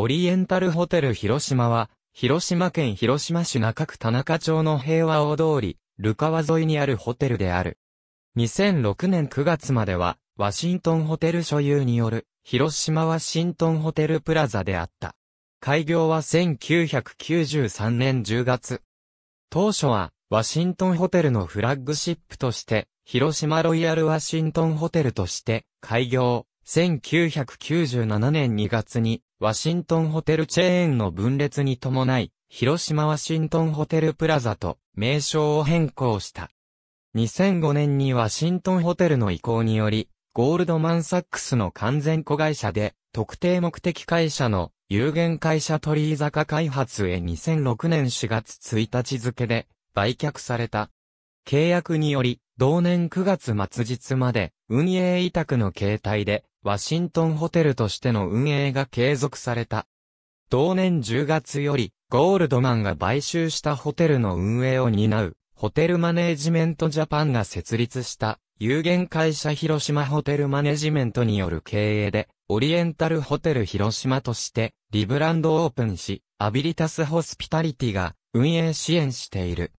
オリエンタルホテル広島は、広島県広島市中区田中町の平和大通り、ルカワ沿いにあるホテルである。2006年9月までは、ワシントンホテル所有による、広島ワシントンホテルプラザであった。開業は1993年10月。当初は、ワシントンホテルのフラッグシップとして、広島ロイヤルワシントンホテルとして、開業。1997年2月に、ワシントンホテルチェーンの分裂に伴い、広島ワシントンホテルプラザと名称を変更した。2005年にワシントンホテルの移行により、ゴールドマンサックスの完全子会社で、特定目的会社の有限会社鳥居坂開発へ2006年4月1日付で売却された。契約により、同年9月末日まで、運営委託の形態で、ワシントンホテルとしての運営が継続された。同年10月より、ゴールドマンが買収したホテルの運営を担う、ホテルマネージメントジャパンが設立した、有限会社広島ホテルマネジメントによる経営で、オリエンタルホテル広島として、リブランドオープンし、アビリタスホスピタリティが運営支援している。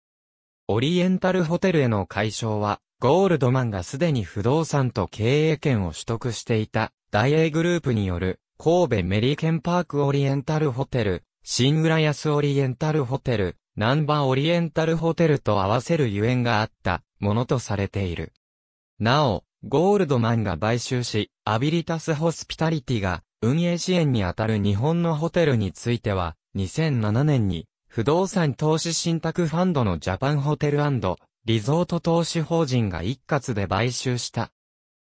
オリエンタルホテルへの解消は、ゴールドマンがすでに不動産と経営権を取得していた、大英グループによる、神戸メリケンパークオリエンタルホテル、新浦安オリエンタルホテル、南波オリエンタルホテルと合わせるゆえんがあった、ものとされている。なお、ゴールドマンが買収し、アビリタスホスピタリティが、運営支援にあたる日本のホテルについては、2007年に、不動産投資信託ファンドのジャパンホテルリゾート投資法人が一括で買収した。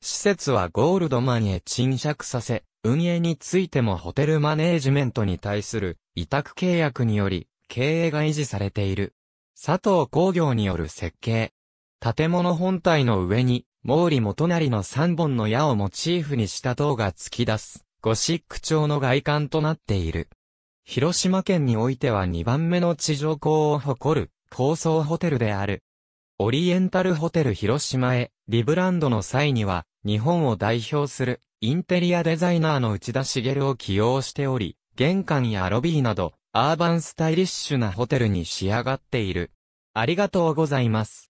施設はゴールドマンへ賃借させ、運営についてもホテルマネージメントに対する委託契約により経営が維持されている。佐藤工業による設計。建物本体の上に、毛利元成の三本の矢をモチーフにした塔が突き出す、ゴシック調の外観となっている。広島県においては2番目の地上高を誇る、高層ホテルである。オリエンタルホテル広島へ、リブランドの際には、日本を代表する、インテリアデザイナーの内田茂を起用しており、玄関やロビーなど、アーバンスタイリッシュなホテルに仕上がっている。ありがとうございます。